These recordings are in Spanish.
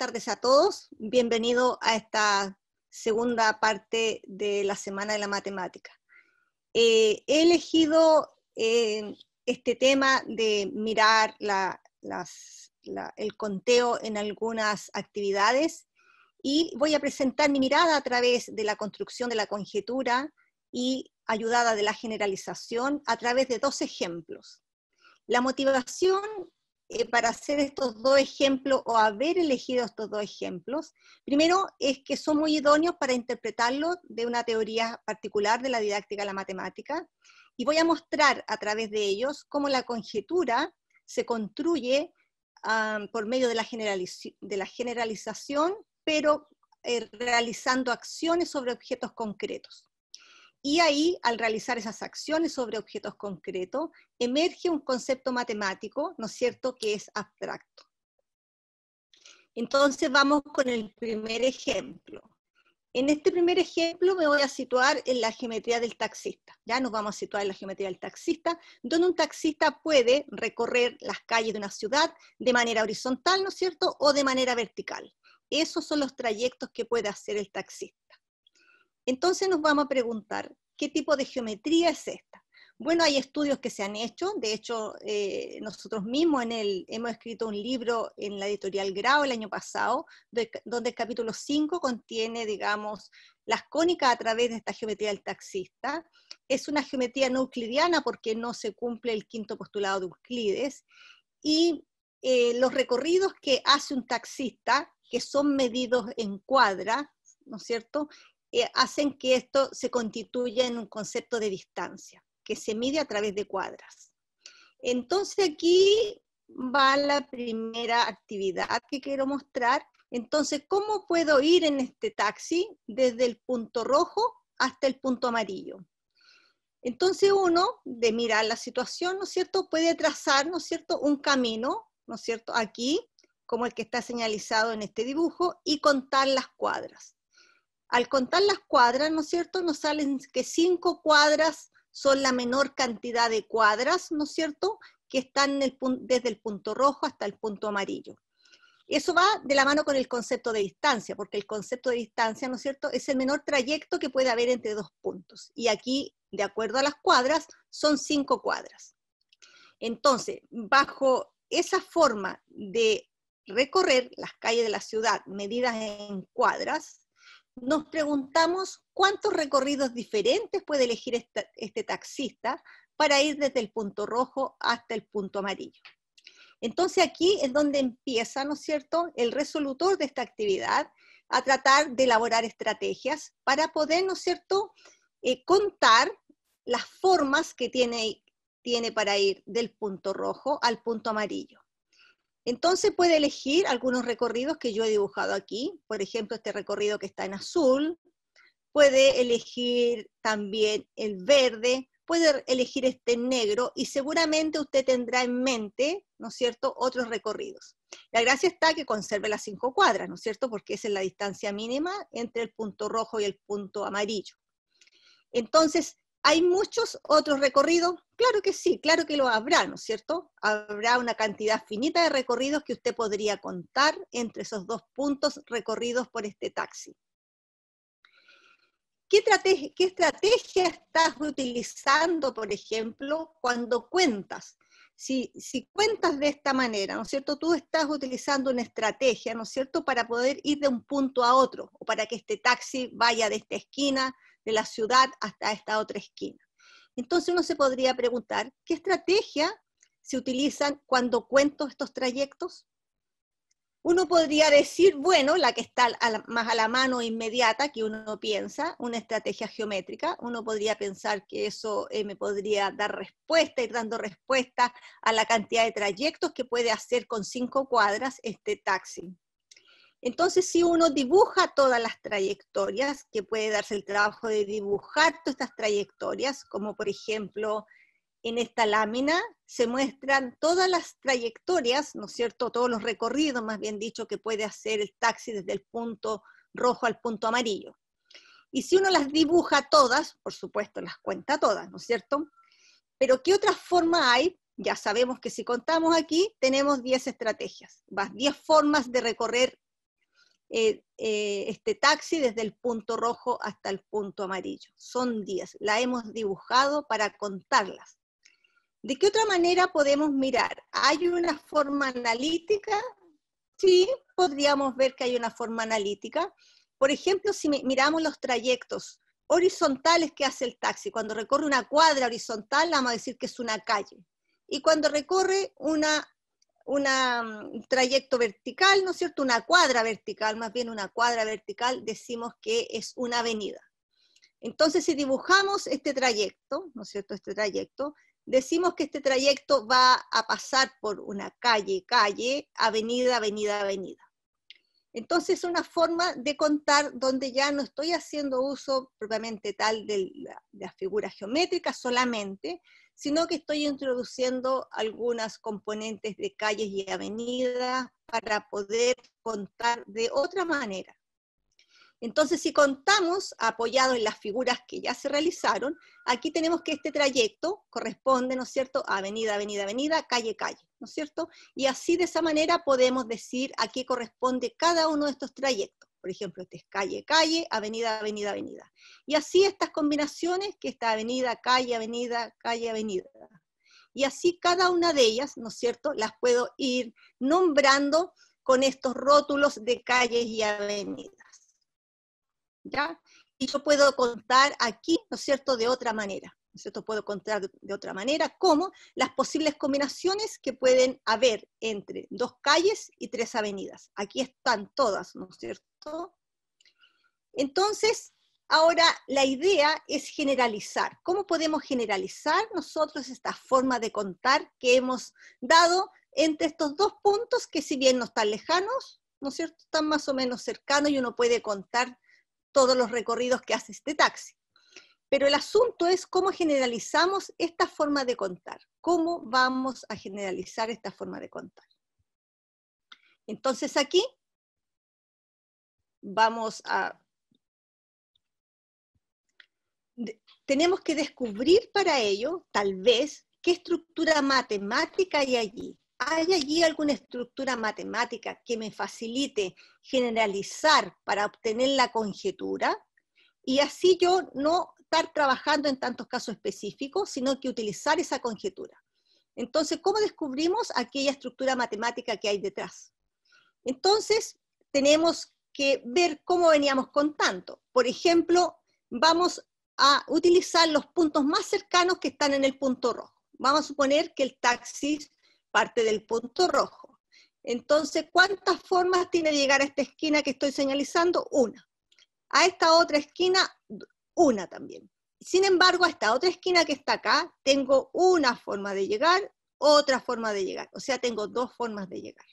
tardes a todos. Bienvenido a esta segunda parte de la Semana de la Matemática. Eh, he elegido eh, este tema de mirar el conteo en algunas actividades y voy a presentar mi mirada a través de la construcción de la conjetura y ayudada de la generalización a través de dos ejemplos. La motivación eh, para hacer estos dos ejemplos o haber elegido estos dos ejemplos, primero es que son muy idóneos para interpretarlos de una teoría particular de la didáctica de la matemática, y voy a mostrar a través de ellos cómo la conjetura se construye por medio de la, generalización, pero eh, realizando acciones sobre objetos concretos. Y ahí, al realizar esas acciones sobre objetos concretos, emerge un concepto matemático, ¿no es cierto?, que es abstracto. Entonces vamos con el primer ejemplo. En este primer ejemplo me voy a situar en la geometría del taxista. Ya nos vamos a situar en la geometría del taxista, donde un taxista puede recorrer las calles de una ciudad de manera horizontal, ¿no es cierto?, o de manera vertical. Esos son los trayectos que puede hacer el taxista. Entonces nos vamos a preguntar, ¿Qué tipo de geometría es esta? Bueno, hay estudios que se han hecho, de hecho eh, nosotros mismos hemos escrito un libro en la editorial Grau el año pasado, donde el capítulo 5 contiene, digamos, las cónicas a través de esta geometría del taxista. Es una geometría no euclidiana porque no se cumple el quinto postulado de Euclides. Y eh, los recorridos que hace un taxista, que son medidos en cuadra, ¿no es cierto? Eh, hacen que esto se constituya en un concepto de distancia, que se mide a través de cuadras. Entonces aquí va la primera actividad que quiero mostrar. Entonces, ¿cómo puedo ir en este taxi desde el punto rojo hasta el punto amarillo? Entonces uno, de mirar la situación, ¿no es cierto?, puede trazar, ¿no es cierto?, un camino, ¿no es cierto?, aquí, como el que está señalizado en este dibujo, y contar las cuadras al contar las cuadras, ¿no es cierto? Nos salen que cinco cuadras son la menor cantidad de cuadras, ¿no es cierto?, que están desde el punto rojo hasta el punto amarillo. Eso va de la mano con el concepto de distancia, porque el concepto de distancia, ¿no es cierto?, es el menor trayecto que puede haber entre dos puntos. Y aquí, de acuerdo a las cuadras, son cinco cuadras. Entonces, bajo esa forma de recorrer las calles de la ciudad medidas en cuadras, nos preguntamos cuántos recorridos diferentes puede elegir este taxista para ir desde el punto rojo hasta el punto amarillo. Entonces aquí es donde empieza, ¿no es cierto?, el resolutor de esta actividad a tratar de elaborar estrategias para poder, ¿no es cierto?, eh, contar las formas que tiene, tiene para ir del punto rojo al punto amarillo. Entonces puede elegir algunos recorridos que yo he dibujado aquí, por ejemplo, este recorrido que está en azul, puede elegir también el verde, puede elegir este negro y seguramente usted tendrá en mente, ¿no es cierto?, otros recorridos. La gracia está que conserve las cinco cuadras, ¿no es cierto?, porque esa es la distancia mínima entre el punto rojo y el punto amarillo. Entonces, ¿Hay muchos otros recorridos? Claro que sí, claro que lo habrá, ¿no es cierto? Habrá una cantidad finita de recorridos que usted podría contar entre esos dos puntos recorridos por este taxi. ¿Qué, estrategia estás utilizando, por ejemplo, cuando cuentas? Si, si, cuentas de esta manera, ¿no es cierto? Tú estás utilizando una estrategia, ¿no es cierto?, para poder ir de un punto a otro, o para que este taxi vaya de esta esquina de la ciudad hasta esta otra esquina. Entonces uno se podría preguntar, ¿qué estrategia se utiliza cuando cuento estos trayectos? Uno podría decir, bueno, la que está más a la mano inmediata que uno piensa, una estrategia geométrica, uno podría pensar que eso eh, me podría dar respuesta, ir dando respuesta a la cantidad de trayectos que puede hacer con cinco cuadras este taxi. Entonces, si uno dibuja todas las trayectorias, que puede darse el trabajo de dibujar todas estas trayectorias, como por ejemplo en esta lámina se muestran todas las trayectorias, ¿no es cierto? Todos los recorridos, más bien dicho, que puede hacer el taxi desde el punto rojo al punto amarillo. Y si uno las dibuja todas, por supuesto las cuenta todas, ¿no es cierto? Pero ¿qué otra forma hay? Ya sabemos que si contamos aquí, tenemos 10 estrategias, 10 formas de recorrer eh, eh, este taxi desde el punto rojo hasta el punto amarillo. Son 10. La hemos dibujado para contarlas. ¿De qué otra manera podemos mirar? ¿Hay una forma analítica? Sí, podríamos ver que hay una forma analítica. Por ejemplo, si miramos los trayectos horizontales que hace el taxi, cuando recorre una cuadra horizontal, vamos a decir que es una calle. Y cuando recorre una un mm, trayecto vertical, ¿no es cierto? Una cuadra vertical, más bien una cuadra vertical, decimos que es una avenida. Entonces, si dibujamos este trayecto, ¿no es cierto? Este trayecto, decimos que este trayecto va a pasar por una calle, calle, avenida, avenida, avenida. Entonces, es una forma de contar donde ya no estoy haciendo uso propiamente tal de la figura geométrica solamente, sino que estoy introduciendo algunas componentes de calles y avenidas para poder contar de otra manera. Entonces, si contamos apoyado en las figuras que ya se realizaron, aquí tenemos que este trayecto corresponde, ¿no es cierto?, avenida, avenida, avenida, calle, calle, ¿no es cierto? Y así de esa manera podemos decir a qué corresponde cada uno de estos trayectos. Por ejemplo, este es calle, calle, avenida, avenida, avenida. Y así estas combinaciones, que está avenida, calle, avenida, calle, avenida. Y así cada una de ellas, ¿no es cierto?, las puedo ir nombrando con estos rótulos de calles y avenidas. ¿Ya? Y yo puedo contar aquí, ¿no es cierto?, de otra manera. Esto Puedo contar de otra manera, como las posibles combinaciones que pueden haber entre dos calles y tres avenidas. Aquí están todas, ¿no es cierto? Entonces, ahora la idea es generalizar. ¿Cómo podemos generalizar nosotros esta forma de contar que hemos dado entre estos dos puntos que si bien no están lejanos, ¿no es cierto? Están más o menos cercanos y uno puede contar todos los recorridos que hace este taxi. Pero el asunto es cómo generalizamos esta forma de contar, cómo vamos a generalizar esta forma de contar. Entonces aquí vamos a... tenemos que descubrir para ello, tal vez, qué estructura matemática hay allí. ¿Hay allí alguna estructura matemática que me facilite generalizar para obtener la conjetura? Y así yo no estar trabajando en tantos casos específicos, sino que utilizar esa conjetura. Entonces, ¿cómo descubrimos aquella estructura matemática que hay detrás? Entonces, tenemos que ver cómo veníamos con tanto. Por ejemplo, vamos a utilizar los puntos más cercanos que están en el punto rojo. Vamos a suponer que el taxi parte del punto rojo. Entonces, ¿cuántas formas tiene de llegar a esta esquina que estoy señalizando? Una. A esta otra esquina, una también. Sin embargo, a esta otra esquina que está acá, tengo una forma de llegar, otra forma de llegar. O sea, tengo dos formas de llegar.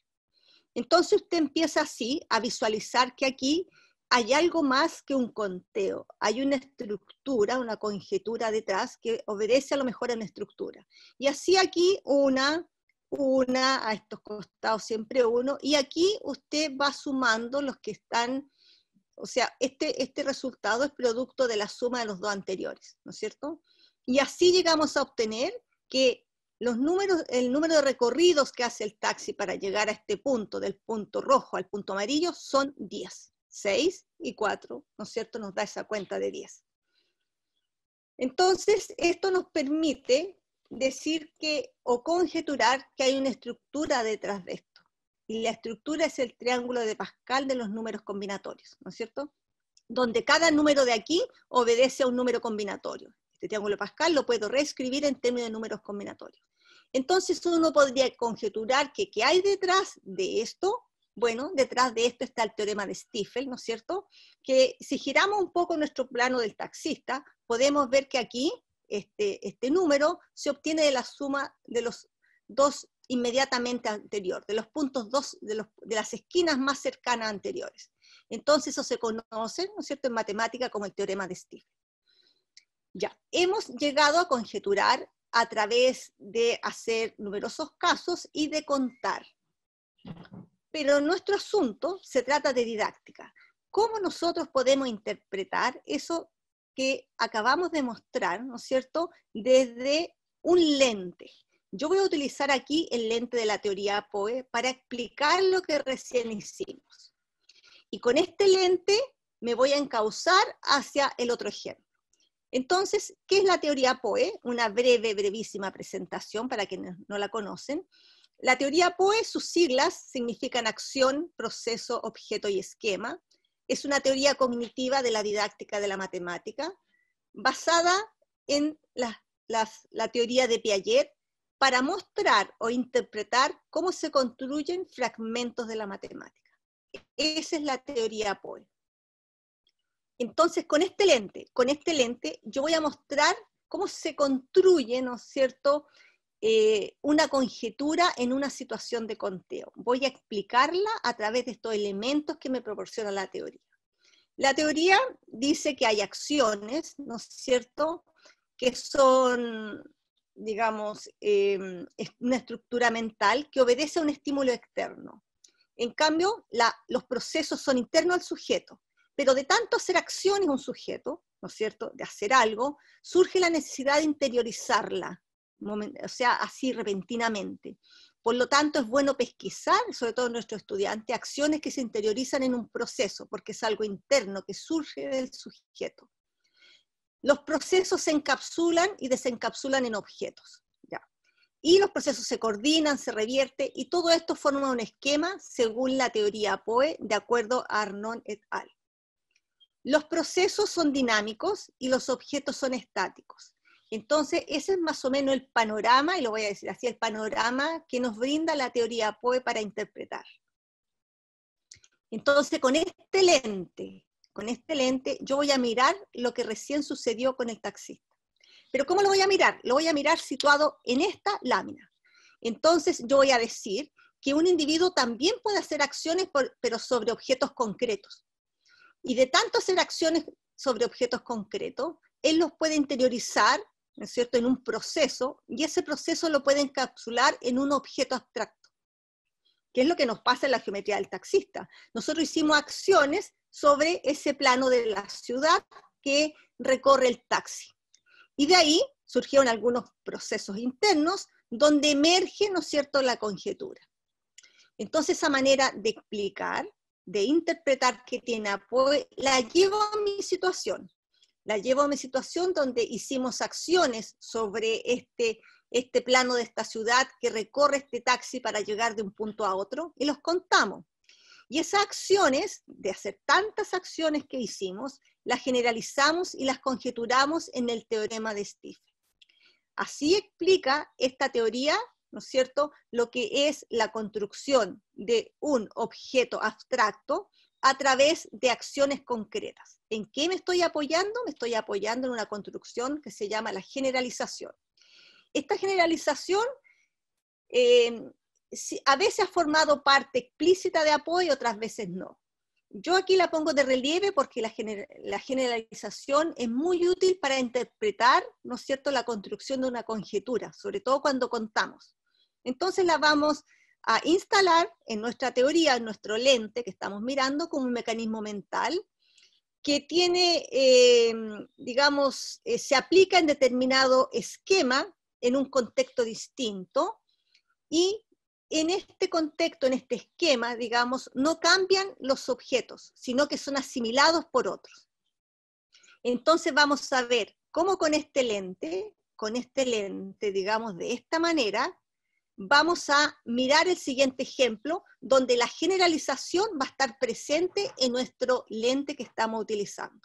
Entonces usted empieza así a visualizar que aquí hay algo más que un conteo, hay una estructura, una conjetura detrás que obedece a lo mejor a una estructura. Y así aquí una, una, a estos costados siempre uno, y aquí usted va sumando los que están o sea, este, este resultado es producto de la suma de los dos anteriores, ¿no es cierto? Y así llegamos a obtener que los números, el número de recorridos que hace el taxi para llegar a este punto, del punto rojo al punto amarillo, son 10. 6 y 4, ¿no es cierto? Nos da esa cuenta de 10. Entonces, esto nos permite decir que o conjeturar que hay una estructura detrás de esto y la estructura es el triángulo de Pascal de los números combinatorios, ¿no es cierto? Donde cada número de aquí obedece a un número combinatorio. Este triángulo de Pascal lo puedo reescribir en términos de números combinatorios. Entonces uno podría conjeturar que qué hay detrás de esto. Bueno, detrás de esto está el teorema de Stifel, ¿no es cierto? Que si giramos un poco nuestro plano del taxista, podemos ver que aquí este, este número se obtiene de la suma de los dos inmediatamente anterior, de los puntos dos, de, las esquinas más cercanas anteriores. Entonces eso se conoce, ¿no es cierto?, en matemática como el teorema de Stieglitz. Ya, hemos llegado a conjeturar a través de hacer numerosos casos y de contar. Pero nuestro asunto se trata de didáctica. ¿Cómo nosotros podemos interpretar eso que acabamos de mostrar, ¿no es cierto?, desde un lente, yo voy a utilizar aquí el lente de la teoría POE para explicar lo que recién hicimos. Y con este lente me voy a encauzar hacia el otro ejemplo. Entonces, ¿qué es la teoría POE? Una breve, brevísima presentación para quienes no la conocen. La teoría POE, sus siglas significan acción, proceso, objeto y esquema. Es una teoría cognitiva de la didáctica de la matemática, basada en la, teoría de Piaget, para mostrar o interpretar cómo se construyen fragmentos de la matemática. Esa es la teoría Poe. Entonces, con este lente, con este lente, yo voy a mostrar cómo se construye, ¿no es cierto?, eh, una conjetura en una situación de conteo. Voy a explicarla a través de estos elementos que me proporciona la teoría. La teoría dice que hay acciones, ¿no es cierto?, que son digamos, eh, una estructura mental que obedece a un estímulo externo. En cambio, los procesos son internos al sujeto, pero de tanto hacer acciones un sujeto, ¿no es cierto?, de hacer algo, surge la necesidad de interiorizarla, o sea, así repentinamente. Por lo tanto, es bueno pesquisar, sobre todo nuestro estudiante, acciones que se interiorizan en un proceso, porque es algo interno que surge del sujeto. Los procesos se encapsulan y desencapsulan en objetos. ¿ya? Y los procesos se coordinan, se revierte, y todo esto forma un esquema según la teoría POE, de acuerdo a Arnon et al. Los procesos son dinámicos y los objetos son estáticos. Entonces, ese es más o menos el panorama, y lo voy a decir así, el panorama que nos brinda la teoría POE para interpretar. Entonces, con este lente con este lente, yo voy a mirar lo que recién sucedió con el taxista. Pero ¿cómo lo voy a mirar? Lo voy a mirar situado en esta lámina. Entonces yo voy a decir que un individuo también puede hacer acciones, pero sobre objetos concretos. Y de tanto hacer acciones sobre objetos concretos, él los puede interiorizar, ¿no es cierto?, en un proceso, y ese proceso lo puede encapsular en un objeto abstracto, que es lo que nos pasa en la geometría del taxista. Nosotros hicimos acciones sobre ese plano de la ciudad que recorre el taxi. Y de ahí surgieron algunos procesos internos donde emerge, ¿no es cierto?, la conjetura. Entonces, esa manera de explicar, de interpretar que tiene apoyo, la llevo a mi situación. La llevo a mi situación donde hicimos acciones sobre este, este plano de esta ciudad que recorre este taxi para llegar de un punto a otro y los contamos. Y esas acciones, de hacer tantas acciones que hicimos, las generalizamos y las conjeturamos en el teorema de Stephen. Así explica esta teoría, ¿no es cierto?, lo que es la construcción de un objeto abstracto a través de acciones concretas. ¿En qué me estoy apoyando? Me estoy apoyando en una construcción que se llama la generalización. Esta generalización eh, a veces ha formado parte explícita de apoyo, otras veces no. Yo aquí la pongo de relieve porque la, generalización es muy útil para interpretar, ¿no es cierto?, la construcción de una conjetura, sobre todo cuando contamos. Entonces la vamos a instalar en nuestra teoría, en nuestro lente que estamos mirando, como un mecanismo mental que tiene, eh, digamos, eh, se aplica en determinado esquema, en un contexto distinto, y en este contexto, en este esquema, digamos, no cambian los objetos, sino que son asimilados por otros. Entonces vamos a ver cómo con este lente, con este lente, digamos, de esta manera, vamos a mirar el siguiente ejemplo, donde la generalización va a estar presente en nuestro lente que estamos utilizando.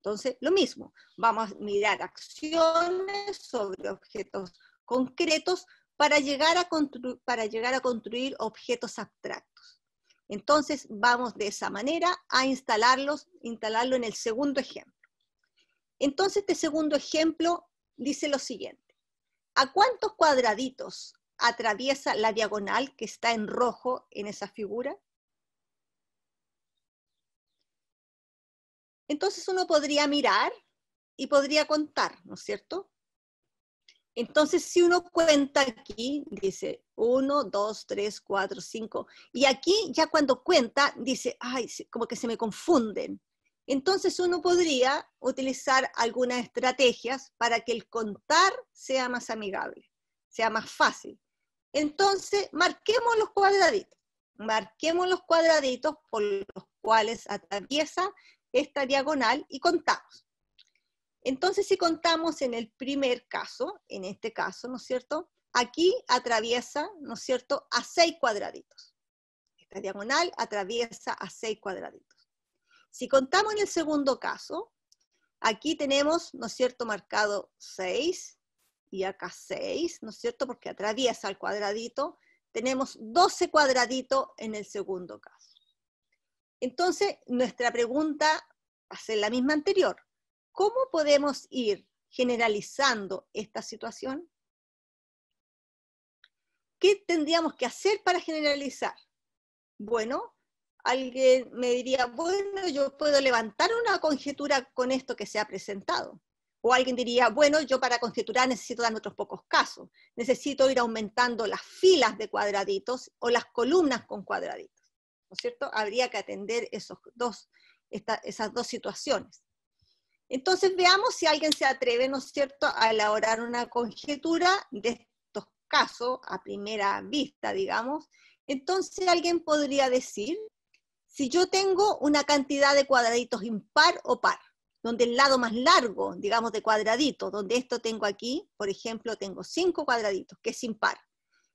Entonces, lo mismo, vamos a mirar acciones sobre objetos concretos, para llegar a, para llegar a construir objetos abstractos. Entonces vamos de esa manera a instalarlos, instalarlo en el segundo ejemplo. Entonces este segundo ejemplo dice lo siguiente. ¿A cuántos cuadraditos atraviesa la diagonal que está en rojo en esa figura? Entonces uno podría mirar y podría contar, ¿no es cierto? Entonces, si uno cuenta aquí, dice 1, 2, 3, 4, 5. Y aquí ya cuando cuenta, dice, ay, como que se me confunden. Entonces uno podría utilizar algunas estrategias para que el contar sea más amigable, sea más fácil. Entonces, marquemos los cuadraditos. Marquemos los cuadraditos por los cuales atraviesa esta diagonal y contamos. Entonces, si contamos en el primer caso, en este caso, ¿no es cierto? Aquí atraviesa, ¿no es cierto?, a seis cuadraditos. Esta diagonal atraviesa a seis cuadraditos. Si contamos en el segundo caso, aquí tenemos, ¿no es cierto?, marcado seis, y acá seis, ¿no es cierto?, porque atraviesa al cuadradito. Tenemos 12 cuadraditos en el segundo caso. Entonces, nuestra pregunta va a ser la misma anterior ¿Cómo podemos ir generalizando esta situación? ¿Qué tendríamos que hacer para generalizar? Bueno, alguien me diría, bueno, yo puedo levantar una conjetura con esto que se ha presentado. O alguien diría, bueno, yo para conjeturar necesito dar otros pocos casos. Necesito ir aumentando las filas de cuadraditos o las columnas con cuadraditos. ¿No es cierto? Habría que atender esos dos, esas dos situaciones. Entonces veamos si alguien se atreve, ¿no es cierto?, a elaborar una conjetura de estos casos a primera vista, digamos. Entonces alguien podría decir, si yo tengo una cantidad de cuadraditos impar o par, donde el lado más largo, digamos, de cuadraditos, donde esto tengo aquí, por ejemplo, tengo cinco cuadraditos, que es impar.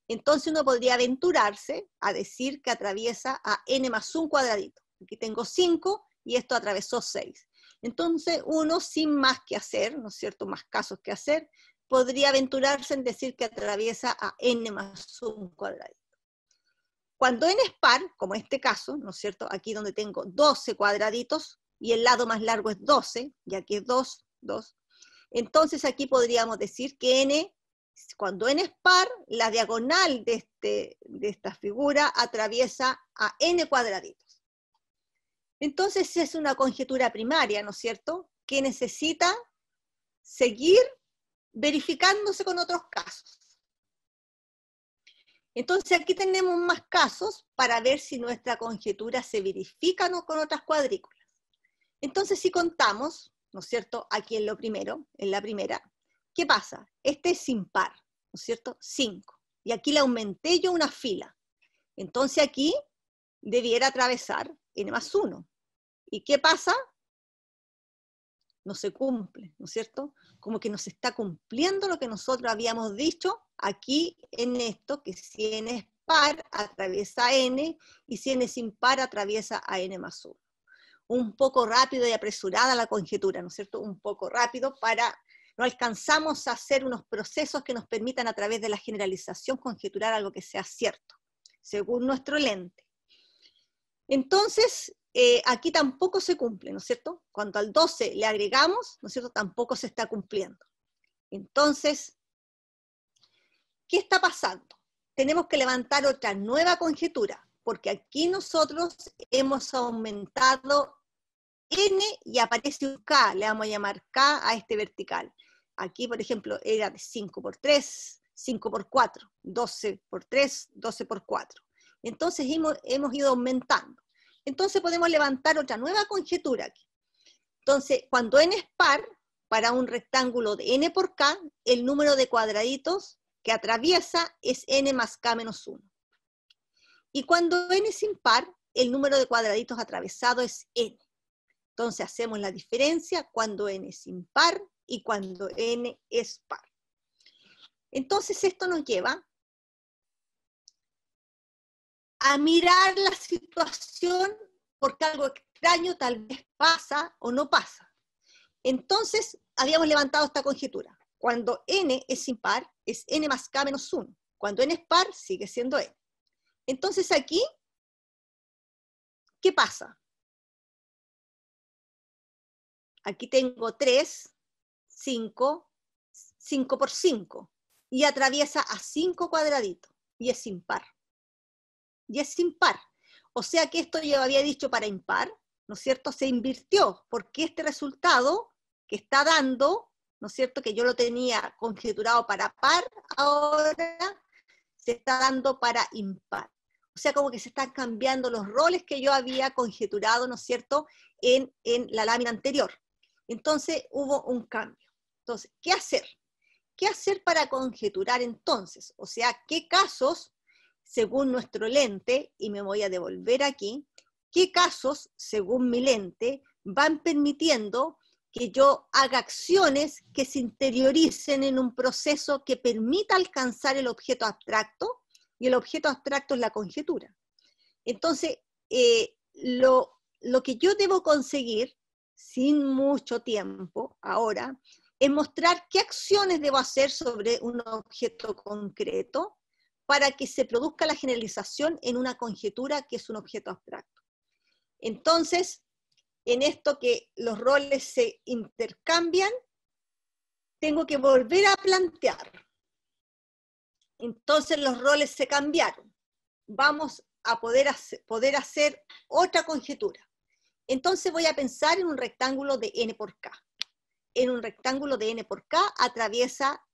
Entonces uno podría aventurarse a decir que atraviesa a n más un cuadradito. Aquí tengo cinco y esto atravesó seis. Entonces, uno sin más que hacer, ¿no es cierto?, más casos que hacer, podría aventurarse en decir que atraviesa a n más 1 cuadradito. Cuando n es par, como este caso, ¿no es cierto?, aquí donde tengo 12 cuadraditos y el lado más largo es 12, y aquí es 2, 2, entonces aquí podríamos decir que n, cuando n es par, la diagonal de, este, de esta figura atraviesa a n cuadraditos. Entonces es una conjetura primaria, ¿no es cierto?, que necesita seguir verificándose con otros casos. Entonces aquí tenemos más casos para ver si nuestra conjetura se verifica ¿no? con otras cuadrículas. Entonces si contamos, ¿no es cierto? Aquí en lo primero, en la primera, ¿qué pasa? Este es sin par, ¿no es cierto? 5. Y aquí le aumenté yo una fila. Entonces aquí debiera atravesar n más 1. ¿Y qué pasa? No se cumple, ¿no es cierto? Como que nos está cumpliendo lo que nosotros habíamos dicho aquí en esto, que si n es par atraviesa n y si n es impar atraviesa a n más 1. Un poco rápido y apresurada la conjetura, ¿no es cierto? Un poco rápido para no alcanzamos a hacer unos procesos que nos permitan a través de la generalización conjeturar algo que sea cierto, según nuestro lente. Entonces, eh, aquí tampoco se cumple, ¿no es cierto? Cuando al 12 le agregamos, ¿no es cierto? Tampoco se está cumpliendo. Entonces, ¿qué está pasando? Tenemos que levantar otra nueva conjetura, porque aquí nosotros hemos aumentado n y aparece un k, le vamos a llamar k a este vertical. Aquí, por ejemplo, era de 5 por 3, 5 por 4, 12 por 3, 12 por 4. Entonces hemos ido aumentando. Entonces podemos levantar otra nueva conjetura. Aquí. Entonces, cuando n es par, para un rectángulo de n por k, el número de cuadraditos que atraviesa es n más k menos 1. Y cuando n es impar, el número de cuadraditos atravesado es n. Entonces hacemos la diferencia cuando n es impar y cuando n es par. Entonces esto nos lleva a mirar la situación porque algo extraño tal vez pasa o no pasa. Entonces, habíamos levantado esta conjetura. Cuando n es impar, es n más k menos 1. Cuando n es par, sigue siendo n. E. Entonces aquí, ¿qué pasa? Aquí tengo 3, 5, 5 por 5. Y atraviesa a 5 cuadraditos. Y es impar y es impar. O sea que esto yo había dicho para impar, ¿no es cierto? Se invirtió, porque este resultado que está dando, ¿no es cierto? Que yo lo tenía conjeturado para par, ahora se está dando para impar. O sea, como que se están cambiando los roles que yo había conjeturado, ¿no es cierto?, en, en la lámina anterior. Entonces hubo un cambio. Entonces, ¿qué hacer? ¿Qué hacer para conjeturar entonces? O sea, ¿qué casos según nuestro lente, y me voy a devolver aquí, qué casos, según mi lente, van permitiendo que yo haga acciones que se interioricen en un proceso que permita alcanzar el objeto abstracto, y el objeto abstracto es la conjetura. Entonces, eh, lo, lo que yo debo conseguir, sin mucho tiempo ahora, es mostrar qué acciones debo hacer sobre un objeto concreto para que se produzca la generalización en una conjetura que es un objeto abstracto. Entonces, en esto que los roles se intercambian, tengo que volver a plantear. Entonces los roles se cambiaron. Vamos a poder hacer, poder hacer otra conjetura. Entonces voy a pensar en un rectángulo de n por k. En un rectángulo de n por k atraviesa,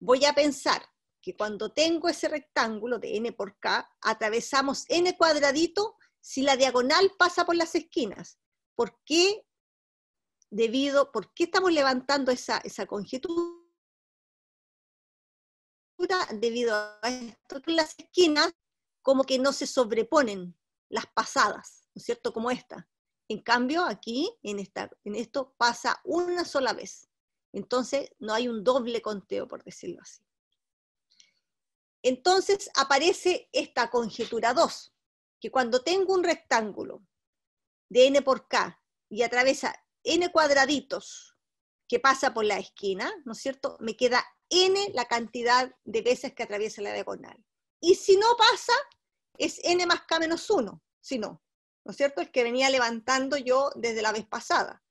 voy a pensar que cuando tengo ese rectángulo de n por k, atravesamos n cuadradito si la diagonal pasa por las esquinas. ¿Por qué, debido, estamos levantando esa, esa conjetura? Debido a esto que las esquinas como que no se sobreponen las pasadas, ¿no es cierto? Como esta. En cambio, aquí, en, en esto, pasa una sola vez. Entonces, no hay un doble conteo, por decirlo así. Entonces aparece esta conjetura 2, que cuando tengo un rectángulo de n por k y atraviesa n cuadraditos que pasa por la esquina, ¿no es cierto? Me queda n la cantidad de veces que atraviesa la diagonal. Y si no pasa, es n más k menos 1, si no, ¿no es cierto? es que venía levantando yo desde la vez pasada.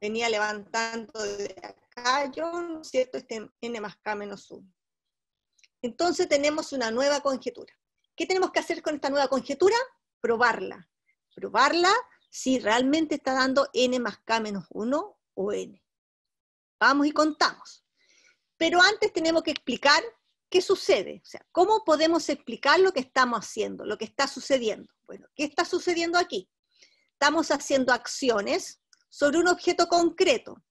Venía levantando desde acá yo, ¿no es cierto? Este n más k menos 1. Entonces tenemos una nueva conjetura. ¿Qué tenemos que hacer con esta nueva conjetura? Probarla. Probarla si realmente está dando n más k menos 1 o n. Vamos y contamos. Pero antes tenemos que explicar qué sucede, o sea, cómo podemos explicar lo que estamos haciendo, lo que está sucediendo. Bueno, ¿qué está sucediendo aquí? Estamos haciendo acciones sobre un objeto concreto,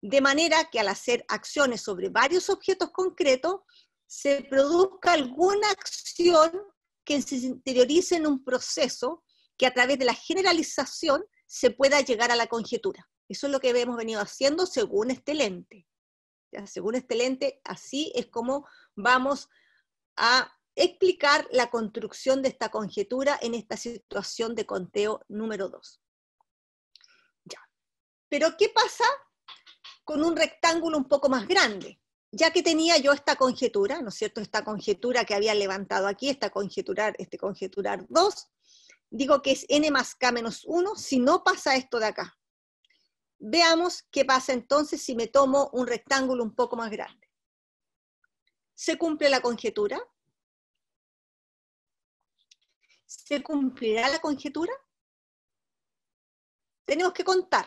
de manera que al hacer acciones sobre varios objetos concretos, se produzca alguna acción que se interiorice en un proceso que a través de la generalización se pueda llegar a la conjetura. Eso es lo que hemos venido haciendo según este lente. según este lente, así es como vamos a explicar la construcción de esta conjetura en esta situación de conteo número 2. Pero ¿qué pasa con un rectángulo un poco más grande? ya que tenía yo esta conjetura, ¿no es cierto? Esta conjetura que había levantado aquí, esta conjeturar, este conjeturar 2, digo que es n más k menos 1 si no pasa esto de acá. Veamos qué pasa entonces si me tomo un rectángulo un poco más grande. ¿Se cumple la conjetura? ¿Se cumplirá la conjetura? Tenemos que contar.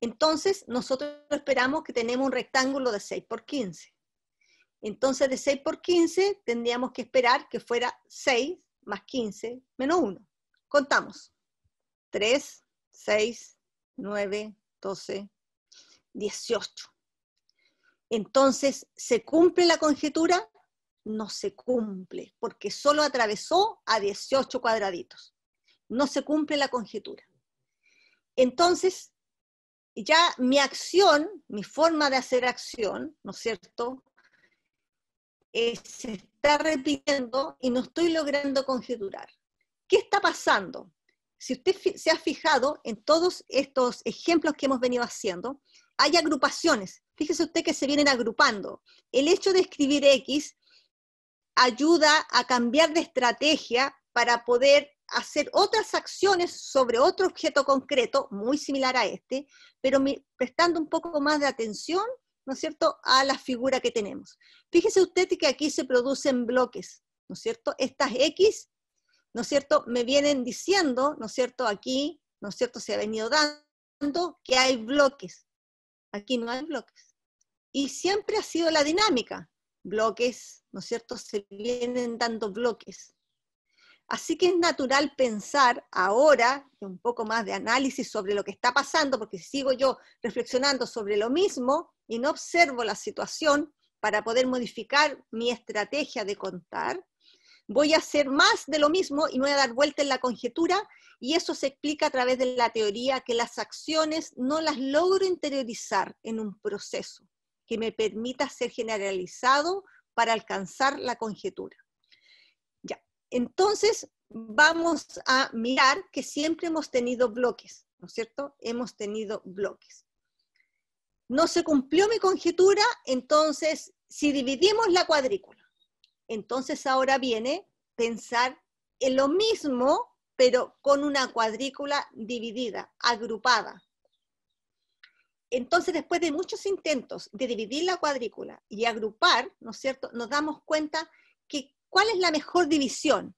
Entonces, nosotros esperamos que tenemos un rectángulo de 6 por 15. Entonces, de 6 por 15 tendríamos que esperar que fuera 6 más 15 menos 1. Contamos. 3, 6, 9, 12, 18. Entonces, ¿se cumple la conjetura? No se cumple, porque solo atravesó a 18 cuadraditos. No se cumple la conjetura. Entonces, ya mi acción, mi forma de hacer acción, ¿no es cierto? Eh, se está repitiendo y no estoy logrando conjeturar. ¿Qué está pasando? Si usted se ha fijado en todos estos ejemplos que hemos venido haciendo, hay agrupaciones. Fíjese usted que se vienen agrupando. El hecho de escribir X ayuda a cambiar de estrategia para poder hacer otras acciones sobre otro objeto concreto, muy similar a este, pero prestando un poco más de atención, ¿no es cierto?, a la figura que tenemos. Fíjese usted que aquí se producen bloques, ¿no es cierto? Estas X, ¿no es cierto?, me vienen diciendo, ¿no es cierto?, aquí, ¿no es cierto?, se ha venido dando que hay bloques. Aquí no hay bloques. Y siempre ha sido la dinámica. Bloques, ¿no es cierto?, se vienen dando bloques Así que es natural pensar ahora un poco más de análisis sobre lo que está pasando, porque sigo yo reflexionando sobre lo mismo y no observo la situación para poder modificar mi estrategia de contar, voy a hacer más de lo mismo y no voy a dar vuelta en la conjetura y eso se explica a través de la teoría que las acciones no las logro interiorizar en un proceso que me permita ser generalizado para alcanzar la conjetura. Entonces, vamos a mirar que siempre hemos tenido bloques, ¿no es cierto? Hemos tenido bloques. No se cumplió mi conjetura, entonces, si dividimos la cuadrícula, entonces ahora viene pensar en lo mismo, pero con una cuadrícula dividida, agrupada. Entonces, después de muchos intentos de dividir la cuadrícula y agrupar, ¿no es cierto?, nos damos cuenta que ¿Cuál es la mejor división?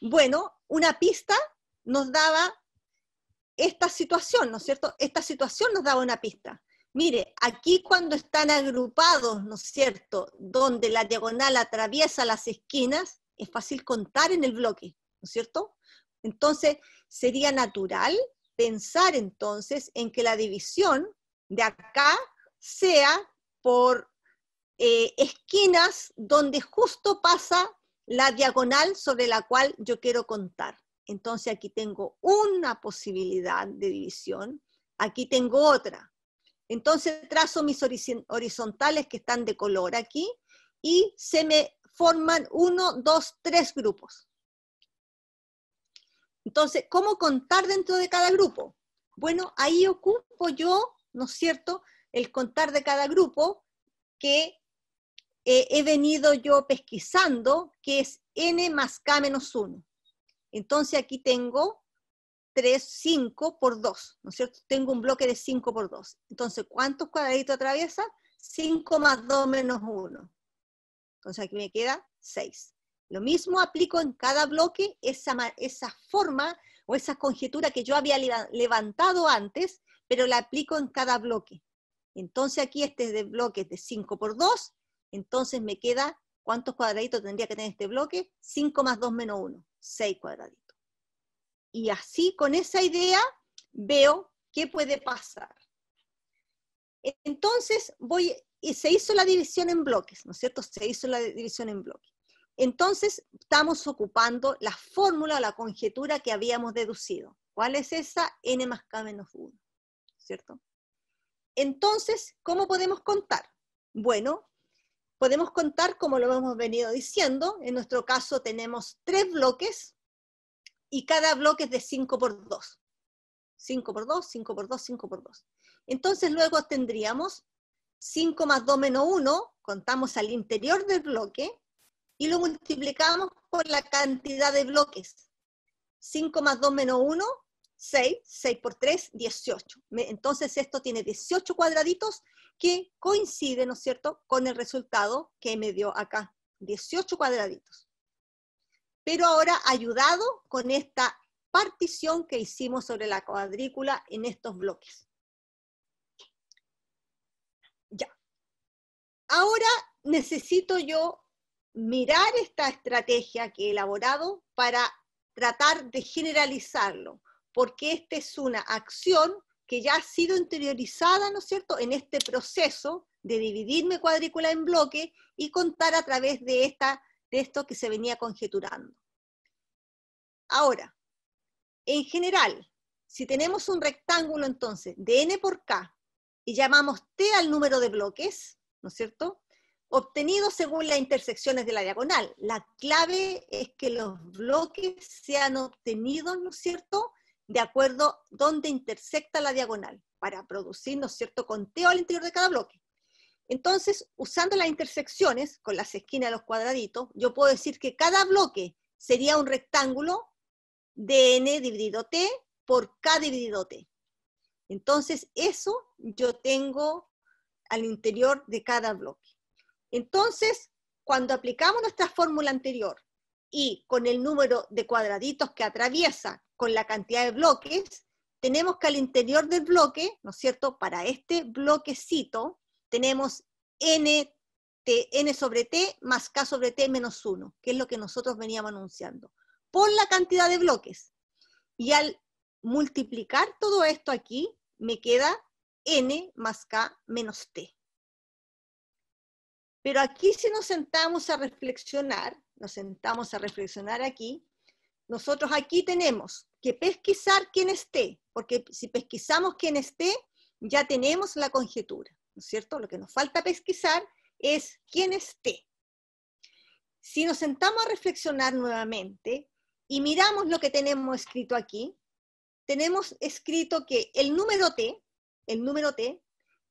Bueno, una pista nos daba esta situación, ¿no es cierto? Esta situación nos daba una pista. Mire, aquí cuando están agrupados, ¿no es cierto?, donde la diagonal atraviesa las esquinas, es fácil contar en el bloque, ¿no es cierto? Entonces, sería natural pensar entonces en que la división de acá sea por eh, esquinas donde justo pasa la diagonal sobre la cual yo quiero contar. Entonces aquí tengo una posibilidad de división, aquí tengo otra. Entonces trazo mis horizontales que están de color aquí y se me forman uno, dos, tres grupos. Entonces, ¿cómo contar dentro de cada grupo? Bueno, ahí ocupo yo, ¿no es cierto?, el contar de cada grupo que eh, he venido yo pesquisando, que es n más k menos 1. Entonces aquí tengo 3, 5 por 2, ¿no es cierto? Tengo un bloque de 5 por 2. Entonces, ¿cuántos cuadraditos atraviesa? 5 más 2 menos 1. Entonces aquí me queda 6. Lo mismo aplico en cada bloque esa, esa forma o esa conjetura que yo había levantado antes, pero la aplico en cada bloque. Entonces aquí este de bloque de 5 por 2, entonces me queda, ¿cuántos cuadraditos tendría que tener este bloque? 5 más 2 menos 1, 6 cuadraditos. Y así, con esa idea, veo qué puede pasar. Entonces, voy, y se hizo la división en bloques, ¿no es cierto? Se hizo la división en bloques. Entonces, estamos ocupando la fórmula, la conjetura que habíamos deducido. ¿Cuál es esa? n más k menos 1, ¿cierto? Entonces, ¿cómo podemos contar? Bueno, Podemos contar, como lo hemos venido diciendo, en nuestro caso tenemos tres bloques y cada bloque es de 5 por 2. 5 por 2, 5 por 2, 5 por 2. Entonces luego tendríamos 5 más 2 menos 1, contamos al interior del bloque y lo multiplicamos por la cantidad de bloques. 5 más 2 menos 1, 6, 6 por 3, 18. Entonces esto tiene 18 cuadraditos que coincide, ¿no es cierto?, con el resultado que me dio acá, 18 cuadraditos. Pero ahora ayudado con esta partición que hicimos sobre la cuadrícula en estos bloques. Ya. Ahora necesito yo mirar esta estrategia que he elaborado para tratar de generalizarlo, porque esta es una acción que ya ha sido interiorizada, ¿no es cierto?, en este proceso de dividirme cuadrícula en bloque y contar a través de, esta, de esto que se venía conjeturando. Ahora, en general, si tenemos un rectángulo entonces de n por k y llamamos t al número de bloques, ¿no es cierto?, obtenido según las intersecciones de la diagonal. La clave es que los bloques sean obtenidos, ¿no es cierto?, de acuerdo dónde intersecta la diagonal, para producir, cierto?, conteo al interior de cada bloque. Entonces, usando las intersecciones con las esquinas de los cuadraditos, yo puedo decir que cada bloque sería un rectángulo de n dividido t por k dividido t. Entonces, eso yo tengo al interior de cada bloque. Entonces, cuando aplicamos nuestra fórmula anterior y con el número de cuadraditos que atraviesa con la cantidad de bloques, tenemos que al interior del bloque, ¿no es cierto? Para este bloquecito tenemos n, n sobre t más k sobre t menos 1, que es lo que nosotros veníamos anunciando, por la cantidad de bloques. Y al multiplicar todo esto aquí, me queda n más k menos t. Pero aquí si nos sentamos a reflexionar, nos sentamos a reflexionar aquí, nosotros aquí tenemos que pesquisar quién esté, porque si pesquisamos quién esté, ya tenemos la conjetura, ¿no es cierto? Lo que nos falta pesquisar es quién esté. Si nos sentamos a reflexionar nuevamente y miramos lo que tenemos escrito aquí, tenemos escrito que el número t, el número t,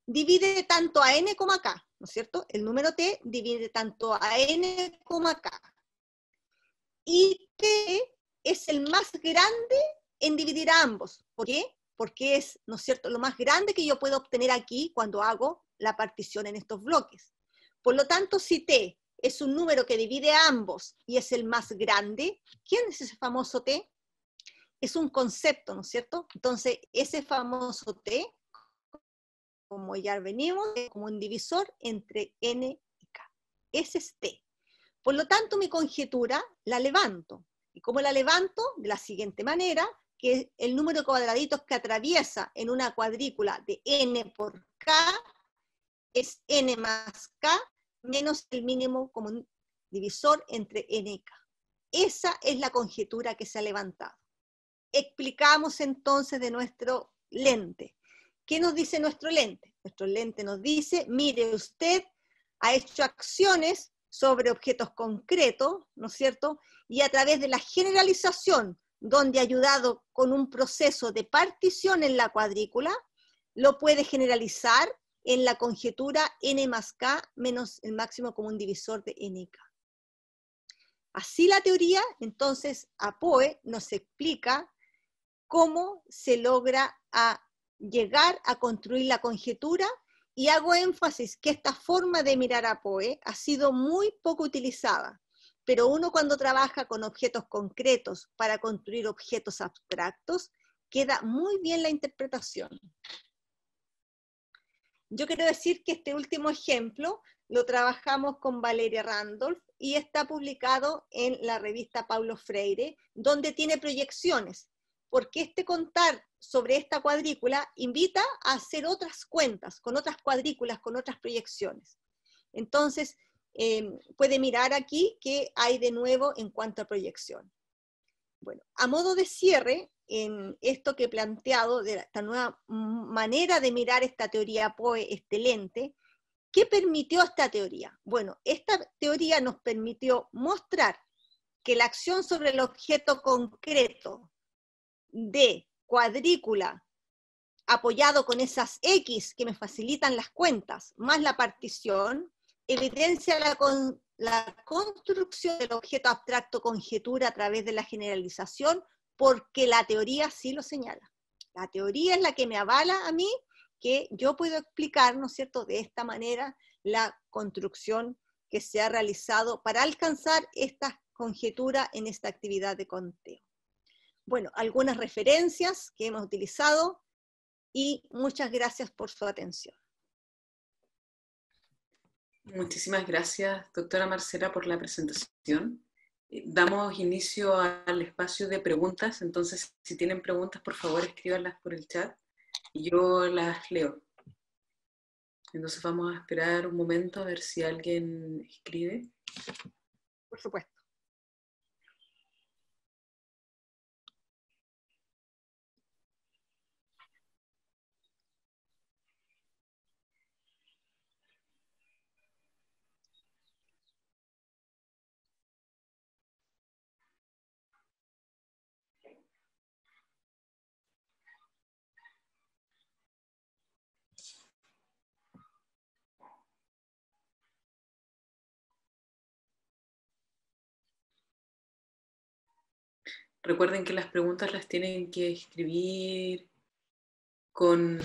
divide tanto a n como a k, ¿no es cierto? El número t divide tanto a n como a k. Y es el más grande en dividir a ambos. ¿Por qué? Porque es, ¿no es cierto?, lo más grande que yo puedo obtener aquí cuando hago la partición en estos bloques. Por lo tanto, si T es un número que divide a ambos y es el más grande, ¿quién es ese famoso T? Es un concepto, ¿no es cierto? Entonces, ese famoso T, como ya venimos, como un divisor entre N y K. Ese es T. Por lo tanto, mi conjetura la levanto cómo la levanto? De la siguiente manera, que el número de cuadraditos que atraviesa en una cuadrícula de n por k es n más k menos el mínimo común divisor entre n y k. Esa es la conjetura que se ha levantado. Explicamos entonces de nuestro lente. ¿Qué nos dice nuestro lente? Nuestro lente nos dice, mire usted, ha hecho acciones sobre objetos concretos, ¿no es cierto? Y a través de la generalización, donde ayudado con un proceso de partición en la cuadrícula, lo puede generalizar en la conjetura n más k menos el máximo común divisor de nk. Así la teoría, entonces, APOE nos explica cómo se logra llegar a construir la conjetura y hago énfasis que esta forma de mirar a Poe ha sido muy poco utilizada, pero uno cuando trabaja con objetos concretos para construir objetos abstractos, queda muy bien la interpretación. Yo quiero decir que este último ejemplo lo trabajamos con Valeria Randolph y está publicado en la revista Paulo Freire, donde tiene proyecciones, porque este contar sobre esta cuadrícula invita a hacer otras cuentas, con otras cuadrículas, con otras proyecciones. Entonces, em, puede mirar aquí qué hay de nuevo en cuanto a proyección. Bueno, a modo de cierre, en esto que he planteado, de esta nueva manera de mirar esta teoría POE, este lente, ¿qué permitió esta teoría? Bueno, esta teoría nos permitió mostrar que la acción sobre el objeto concreto de cuadrícula, apoyado con esas X que me facilitan las cuentas, más la partición, evidencia la, construcción del objeto abstracto conjetura a través de la generalización, porque la teoría sí lo señala. La teoría es la que me avala a mí que yo puedo explicar, ¿no es cierto?, de esta manera la construcción que se ha realizado para alcanzar esta conjetura en esta actividad de conteo bueno, algunas referencias que hemos utilizado y muchas gracias por su atención. Muchísimas gracias, doctora Marcela, por la presentación. Eh, damos inicio al espacio de preguntas, entonces si tienen preguntas, por favor escríbanlas por el chat y yo las leo. Entonces vamos a esperar un momento a ver si alguien escribe. Por supuesto. Recuerden que las preguntas las tienen que escribir con,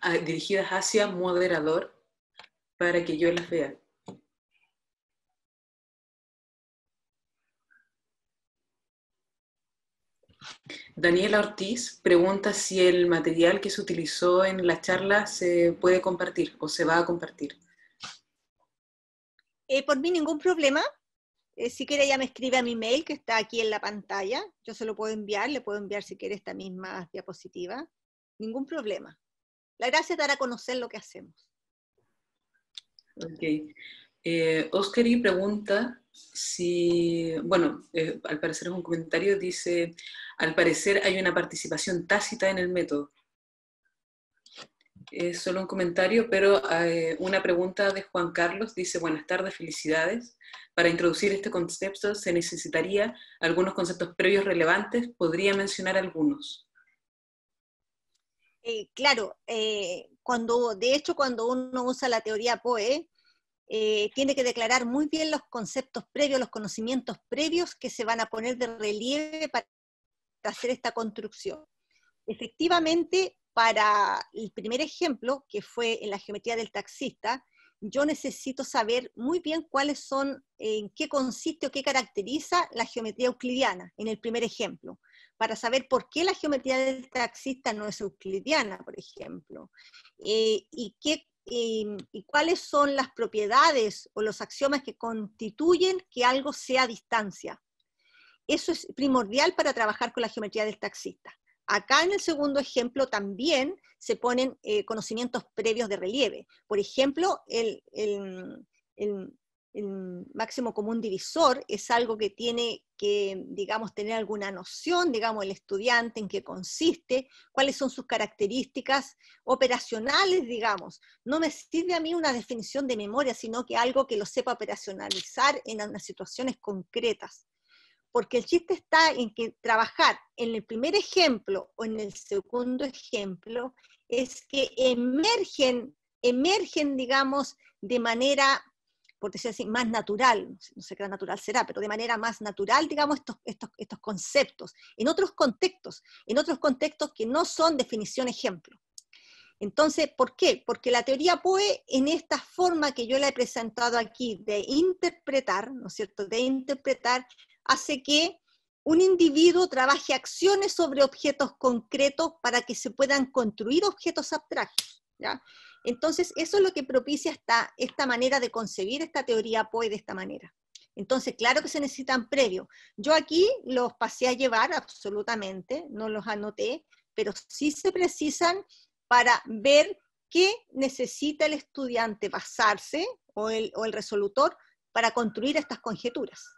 ah, dirigidas hacia moderador para que yo las vea. Daniela Ortiz pregunta si el material que se utilizó en la charla se puede compartir o se va a compartir. Eh, por mí ningún problema. Eh, si quiere ya me escribe a mi mail que está aquí en la pantalla. Yo se lo puedo enviar, le puedo enviar si quiere esta misma diapositiva. Ningún problema. La gracia es dar a conocer lo que hacemos. Ok. Eh, y pregunta si, bueno, eh, al parecer es un comentario, dice, al parecer hay una participación tácita en el método solo un comentario, pero eh, una pregunta de Juan Carlos dice, buenas tardes, felicidades. Para introducir este concepto se necesitaría algunos conceptos previos relevantes, ¿podría mencionar algunos? Eh, claro, eh, cuando, de hecho cuando uno usa la teoría POE, tiene que declarar muy bien los conceptos previos, los conocimientos previos que se van a poner de relieve para hacer esta construcción. Efectivamente, para el primer ejemplo, que fue en la geometría del taxista, yo necesito saber muy bien cuáles son, en qué consiste o qué caracteriza la geometría euclidiana, en el primer ejemplo, para saber por qué la geometría del taxista no es euclidiana, por ejemplo, eh, y, qué, em, y cuáles son las propiedades o los axiomas que constituyen que algo sea distancia. Eso es primordial para trabajar con la geometría del taxista. Acá en el segundo ejemplo también se ponen eh, conocimientos previos de relieve. Por ejemplo, el, máximo común divisor es algo que tiene que, digamos, tener alguna noción, digamos, el estudiante, en qué consiste, cuáles son sus características operacionales, digamos. No me sirve a mí una definición de memoria, sino que algo que lo sepa operacionalizar en unas situaciones concretas porque el chiste está en que trabajar en el primer ejemplo o en el segundo ejemplo es que emergen, emergen, digamos, de manera, por decir así, más natural, no sé qué natural será, pero de manera más natural, digamos, estos, estos conceptos, en otros contextos, en otros contextos que no son definición-ejemplo. Entonces, ¿por qué? Porque la teoría puede en esta forma que yo la he presentado aquí de interpretar, ¿no es cierto?, de interpretar, hace que un individuo trabaje acciones sobre objetos concretos para que se puedan construir objetos abstractos. ¿ya? Entonces, eso es lo que propicia esta, esta manera de concebir esta teoría POE de esta manera. Entonces, claro que se necesitan previos. Yo aquí los pasé a llevar absolutamente, no los anoté, pero sí se precisan para ver qué necesita el estudiante basarse o el resolutor para construir estas conjeturas.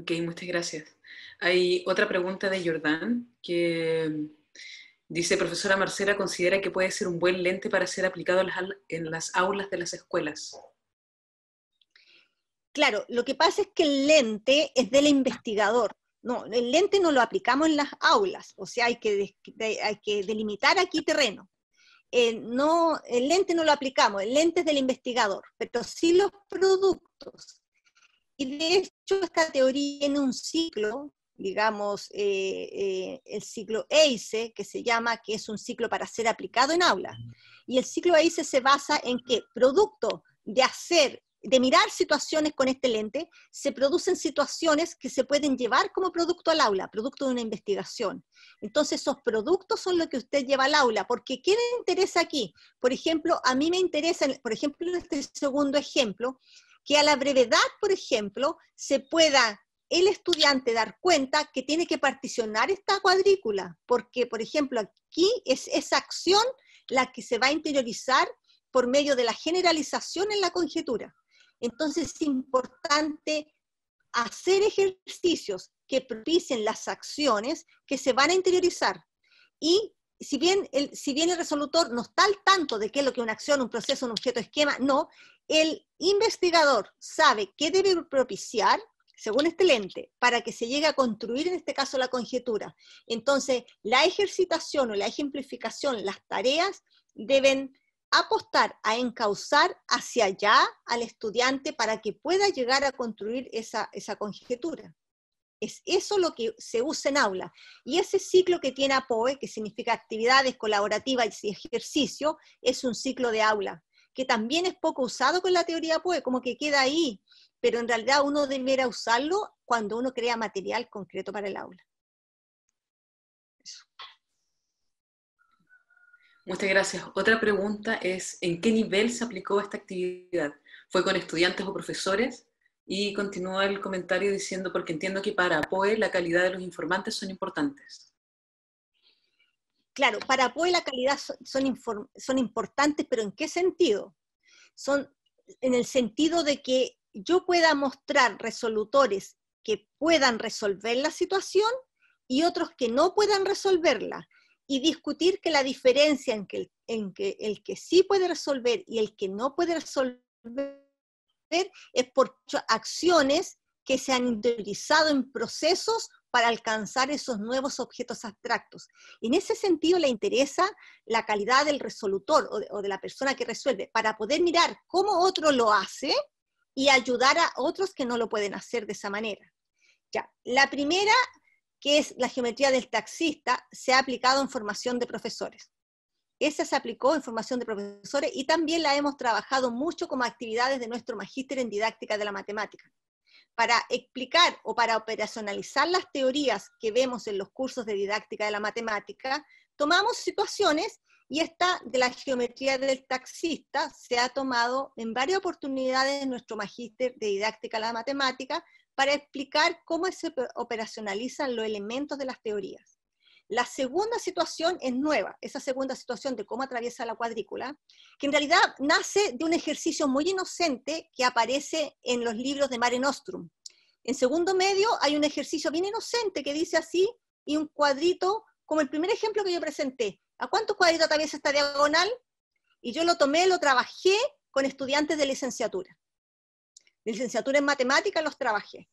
Ok, muchas gracias. Hay otra pregunta de Jordán que dice, profesora Marcela, ¿considera que puede ser un buen lente para ser aplicado en las aulas de las escuelas? Claro, lo que pasa es que el lente es del investigador. No, el lente no lo aplicamos en las aulas, o sea, hay que, que delimitar aquí terreno. Eh, no, el lente no lo aplicamos, el lente es del investigador, pero sí los productos y de hecho esta teoría en un ciclo, digamos, eh, eh, el ciclo EICE, que se llama, que es un ciclo para ser aplicado en aula. Y el ciclo EICE se basa en que, producto de hacer, de mirar situaciones con este lente, se producen situaciones que se pueden llevar como producto al aula, producto de una investigación. Entonces, esos productos son los que usted lleva al aula, porque ¿qué le interesa aquí? Por ejemplo, a mí me interesa, por ejemplo, este segundo ejemplo, que a la brevedad, por ejemplo, se pueda el estudiante dar cuenta que tiene que particionar esta cuadrícula, porque, por ejemplo, aquí es esa acción la que se va a interiorizar por medio de la generalización en la conjetura. Entonces es importante hacer ejercicios que propicien las acciones que se van a interiorizar y si bien, el, si bien el resolutor no está al tanto de qué es lo que una acción, un proceso, un objeto, esquema, no, el investigador sabe qué debe propiciar, según este lente, para que se llegue a construir en este caso la conjetura. Entonces, la ejercitación o la ejemplificación, las tareas deben apostar a encauzar hacia allá al estudiante para que pueda llegar a construir esa, esa conjetura. Es eso lo que se usa en aula. Y ese ciclo que tiene APOE, que significa actividades colaborativas y ejercicio, es un ciclo de aula, que también es poco usado con la teoría APOE, como que queda ahí, pero en realidad uno debería usarlo cuando uno crea material concreto para el aula. Muchas gracias. Otra pregunta es, ¿en qué nivel se aplicó esta actividad? ¿Fue con estudiantes o profesores? Y continúa el comentario diciendo, porque entiendo que para POE la calidad de los informantes son importantes. Claro, para POE la calidad son, son, importantes, pero ¿en qué sentido? Son en el sentido de que yo pueda mostrar resolutores que puedan resolver la situación y otros que no puedan resolverla. Y discutir que la diferencia en que, en que el que sí puede resolver y el que no puede resolver es por acciones que se han interiorizado en procesos para alcanzar esos nuevos objetos abstractos. En ese sentido le interesa la calidad del resolutor o de, o de, la persona que resuelve para poder mirar cómo otro lo hace y ayudar a otros que no lo pueden hacer de esa manera. Ya, la primera, que es la geometría del taxista, se ha aplicado en formación de profesores. Esa se aplicó en formación de profesores y también la hemos trabajado mucho como actividades de nuestro magíster en didáctica de la matemática. Para explicar o para operacionalizar las teorías que vemos en los cursos de didáctica de la matemática, tomamos situaciones y esta de la geometría del taxista se ha tomado en varias oportunidades en nuestro magíster de didáctica de la matemática para explicar cómo se operacionalizan los elementos de las teorías. La segunda situación es nueva, esa segunda situación de cómo atraviesa la cuadrícula, que en realidad nace de un ejercicio muy inocente que aparece en los libros de Mare Nostrum. En segundo medio hay un ejercicio bien inocente que dice así, y un cuadrito, como el primer ejemplo que yo presenté. ¿A cuántos cuadritos atraviesa esta diagonal? Y yo lo tomé, lo trabajé con estudiantes de licenciatura. licenciatura en matemáticas los trabajé.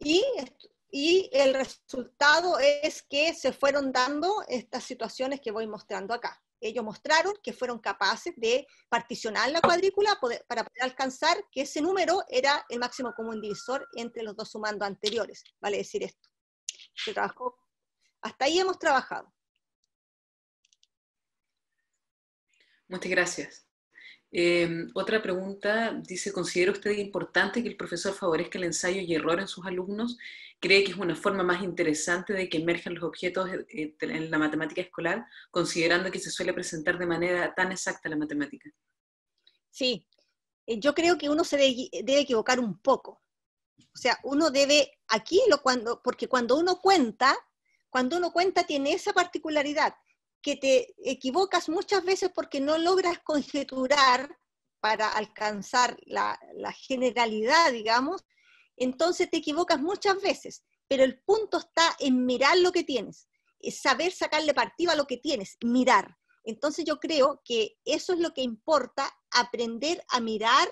Y y el resultado es que se fueron dando estas situaciones que voy mostrando acá. Ellos mostraron que fueron capaces de particionar la cuadrícula para poder alcanzar que ese número era el máximo común divisor entre los dos sumandos anteriores. Vale decir esto. Hasta ahí hemos trabajado. Muchas gracias. Em, otra pregunta dice, ¿considera usted importante que el profesor favorezca el ensayo y error en sus alumnos? ¿Cree que es una forma más interesante de que emerjan los objetos eh, eh, en la matemática escolar, considerando que se suele presentar de manera tan exacta la matemática? Sí, eh, yo creo que uno se debe equivocar un poco. O sea, uno debe, aquí, lo, cuando, porque cuando uno cuenta, cuando uno cuenta tiene esa particularidad que te equivocas muchas veces porque no logras conjeturar para alcanzar la, generalidad, digamos, entonces te equivocas muchas veces, pero el punto está en mirar lo que tienes, es saber sacarle partido a lo que tienes, mirar. Entonces yo creo que eso es lo que importa, aprender a mirar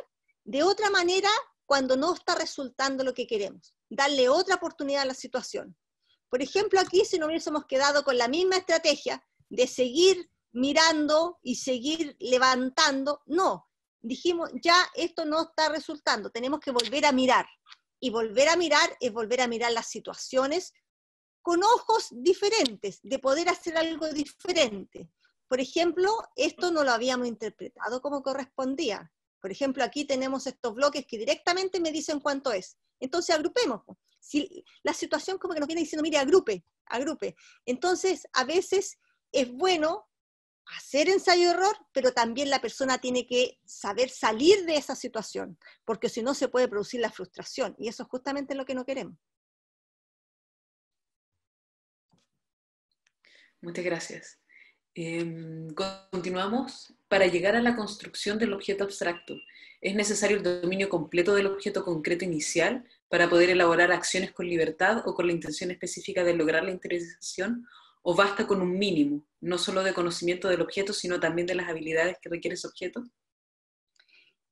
de otra manera cuando no está resultando lo que queremos, darle otra oportunidad a la situación. Por ejemplo, aquí si no hubiésemos quedado con la misma estrategia, de seguir mirando y seguir levantando. No, dijimos, ya esto no está resultando, tenemos que volver a mirar. Y volver a mirar es volver a mirar las situaciones con ojos diferentes, de poder hacer algo diferente. Por ejemplo, esto no lo habíamos interpretado como correspondía. Por ejemplo, aquí tenemos estos bloques que directamente me dicen cuánto es. Entonces, agrupemos. Si la situación como que nos viene diciendo, mire, agrupe, agrupe. Entonces, a veces es bueno hacer ensayo-error, pero también la persona tiene que saber salir de esa situación, porque si no se puede producir la frustración, y eso es justamente lo que no queremos. Muchas gracias. Em, continuamos. Para llegar a la construcción del objeto abstracto, ¿es necesario el dominio completo del objeto concreto inicial para poder elaborar acciones con libertad o con la intención específica de lograr la interiorización? o basta con un mínimo, no solo de conocimiento del objeto, sino también de las habilidades que requiere ese objeto?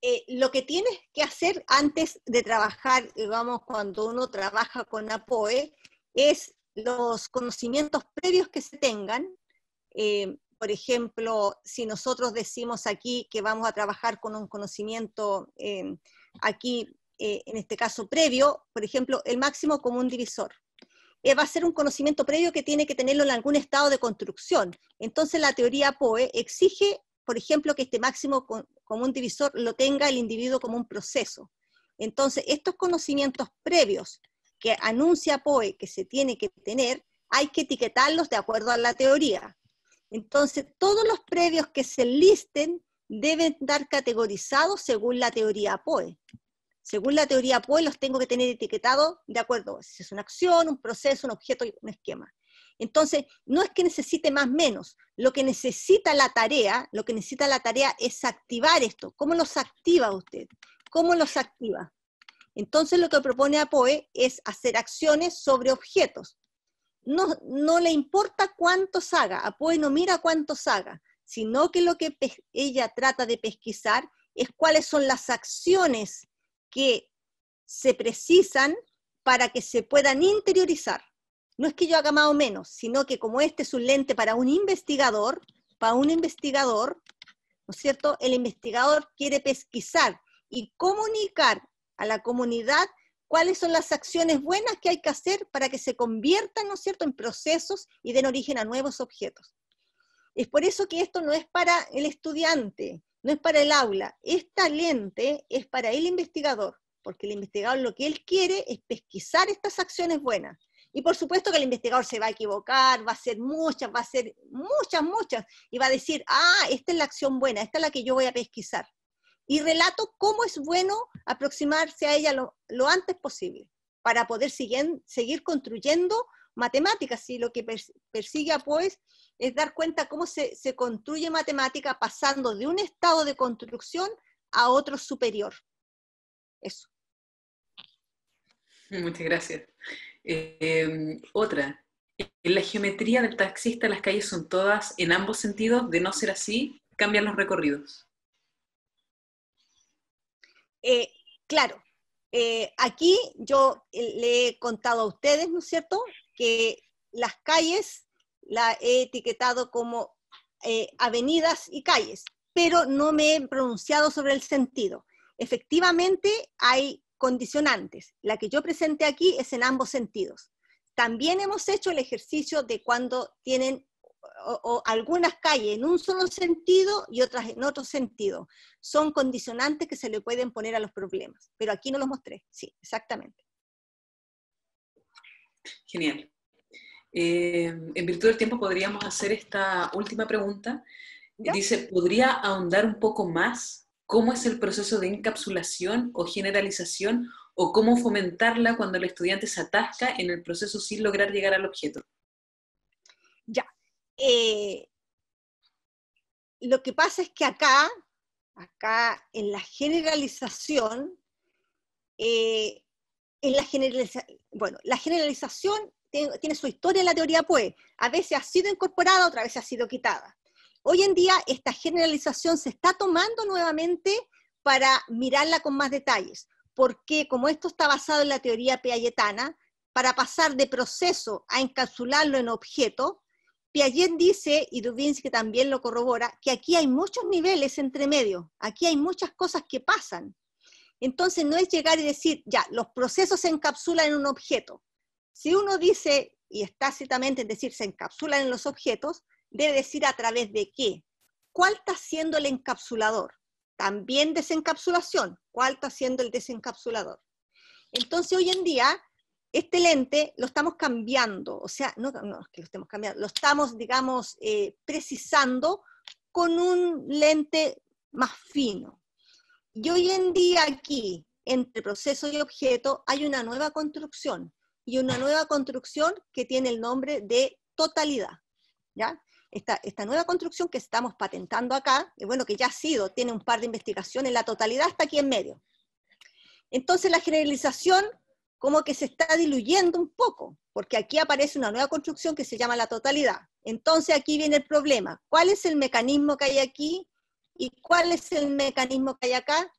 Eh, lo que tienes que hacer antes de trabajar, digamos, cuando uno trabaja con APOE, es los conocimientos previos que se tengan. Eh, por ejemplo, si nosotros decimos aquí que vamos a trabajar con un conocimiento eh, aquí, en este caso previo, por ejemplo, el máximo común divisor. Eh, va a ser un conocimiento previo que tiene que tenerlo en algún estado de construcción. Entonces la teoría POE exige, por ejemplo, que este máximo común divisor lo tenga el individuo como un proceso. Entonces, estos conocimientos previos que anuncia POE que se tiene que tener, hay que etiquetarlos de acuerdo a la teoría. Entonces, todos los previos que se listen deben estar categorizados según la teoría POE. Según la teoría POE, los tengo que tener etiquetados de acuerdo si es una acción, un proceso, un objeto, un esquema. Entonces, no es que necesite más menos, lo que necesita la tarea, lo que necesita la tarea es activar esto. ¿Cómo los activa usted? ¿Cómo los activa? Entonces, lo que propone APOE es hacer acciones sobre objetos. No, no le importa cuántos haga, APOE no mira cuántos haga, sino que lo que ella trata de pesquisar es cuáles son las acciones que se precisan para que se puedan interiorizar. No es que yo haga más o menos, sino que como este es un lente para un investigador, para un investigador, ¿no es cierto? El investigador quiere pesquisar y comunicar a la comunidad cuáles son las acciones buenas que hay que hacer para que se conviertan, ¿no es cierto?, en procesos y den origen a nuevos objetos. Es por eso que esto no es para el estudiante, no es para el aula. Esta lente es para el investigador, porque el investigador lo que él quiere es pesquisar estas acciones buenas. Y por supuesto que el investigador se va a equivocar, va a hacer muchas, va a hacer muchas, muchas, y va a decir, ah, esta es la acción buena, esta es la que yo voy a pesquisar. Y relato cómo es bueno aproximarse a ella lo, antes posible, para poder seguir construyendo matemáticas. y lo que persigue pues es dar cuenta cómo se, construye matemática pasando de un estado de construcción a otro superior. Eso. Muchas gracias. Em, otra, en la geometría del taxista las calles son todas, en ambos sentidos, de no ser así, cambian los recorridos. Eh, claro, eh, aquí yo le he contado a ustedes, ¿no es cierto?, que las calles la he etiquetado como eh, avenidas y calles, pero no me he pronunciado sobre el sentido. Efectivamente, hay condicionantes. La que yo presenté aquí es en ambos sentidos. También hemos hecho el ejercicio de cuando tienen algunas calles en un solo sentido y otras en otro sentido. Son condicionantes que se le pueden poner a los problemas, pero aquí no los mostré. Sí, exactamente. Genial. Eh, en virtud del tiempo podríamos hacer esta última pregunta. Dice, ¿podría ahondar un poco más cómo es el proceso de encapsulación o generalización o cómo fomentarla cuando el estudiante se atasca en el proceso sin lograr llegar al objeto? Ya. Eh, lo que pasa es que acá, acá en la generalización, eh, en la bueno, la generalización tiene, su historia en la teoría pues. A veces ha sido incorporada, otra vez ha sido quitada. Hoy en día esta generalización se está tomando nuevamente para mirarla con más detalles, porque como esto está basado en la teoría piagetana, para pasar de proceso a encapsularlo en objeto, Piaget dice, y Dubinsky también lo corrobora, que aquí hay muchos niveles entre medio, aquí hay muchas cosas que pasan. Entonces no es llegar y decir, ya, los procesos se encapsulan en un objeto, si uno dice, y estácitamente, es decir, se encapsulan en los objetos, debe decir a través de qué. ¿Cuál está siendo el encapsulador? También desencapsulación. ¿Cuál está siendo el desencapsulador? Entonces, hoy en día, este lente lo estamos cambiando, o sea, no, es que lo estemos cambiando, lo estamos, digamos, eh, precisando con un lente más fino. Y hoy en día aquí, entre proceso y objeto, hay una nueva construcción y una nueva construcción que tiene el nombre de totalidad. ¿ya? Esta, esta, nueva construcción que estamos patentando acá, y bueno, que ya ha sido, tiene un par de investigaciones, la totalidad está aquí en medio. Entonces la generalización como que se está diluyendo un poco, porque aquí aparece una nueva construcción que se llama la totalidad. Entonces aquí viene el problema. ¿Cuál es el mecanismo que hay aquí y cuál es el mecanismo que hay acá?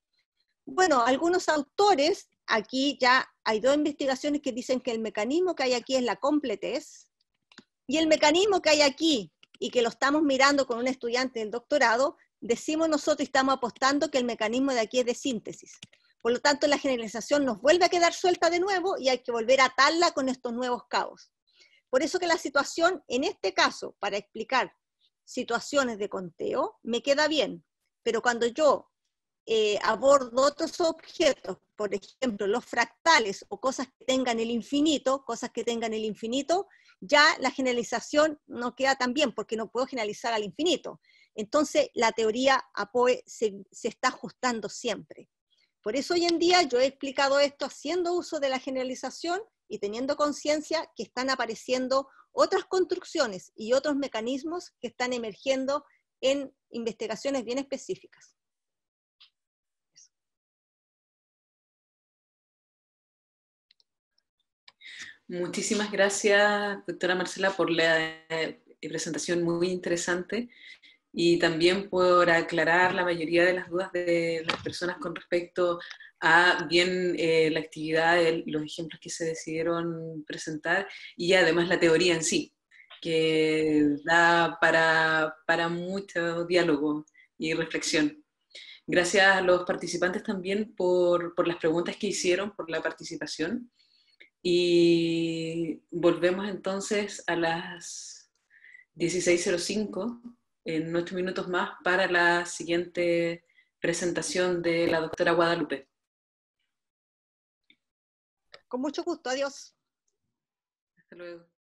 Bueno, algunos autores Aquí ya hay dos investigaciones que dicen que el mecanismo que hay aquí es la completez, y el mecanismo que hay aquí, y que lo estamos mirando con un estudiante del doctorado, decimos nosotros y estamos apostando que el mecanismo de aquí es de síntesis. Por lo tanto, la generalización nos vuelve a quedar suelta de nuevo y hay que volver a atarla con estos nuevos cabos. Por eso que la situación, en este caso, para explicar situaciones de conteo, me queda bien. Pero cuando yo eh, abordo otros objetos, por ejemplo, los fractales o cosas que tengan el infinito, cosas que tengan el infinito, ya la generalización no queda tan bien porque no puedo generalizar al infinito. Entonces, la teoría APOE se está ajustando siempre. Por eso hoy en día yo he explicado esto haciendo uso de la generalización y teniendo conciencia que están apareciendo otras construcciones y otros mecanismos que están emergiendo en investigaciones bien específicas. Muchísimas gracias, doctora Marcela, por la eh, presentación muy interesante y también por aclarar la mayoría de las dudas de las personas con respecto a bien eh, la actividad, los ejemplos que se decidieron presentar y además la teoría en sí, que da para, mucho diálogo y reflexión. Gracias a los participantes también por las preguntas que hicieron, por la participación. Y volvemos entonces a las 16.05 en ocho minutos más para la siguiente presentación de la doctora Guadalupe. Con mucho gusto, adiós. Hasta luego.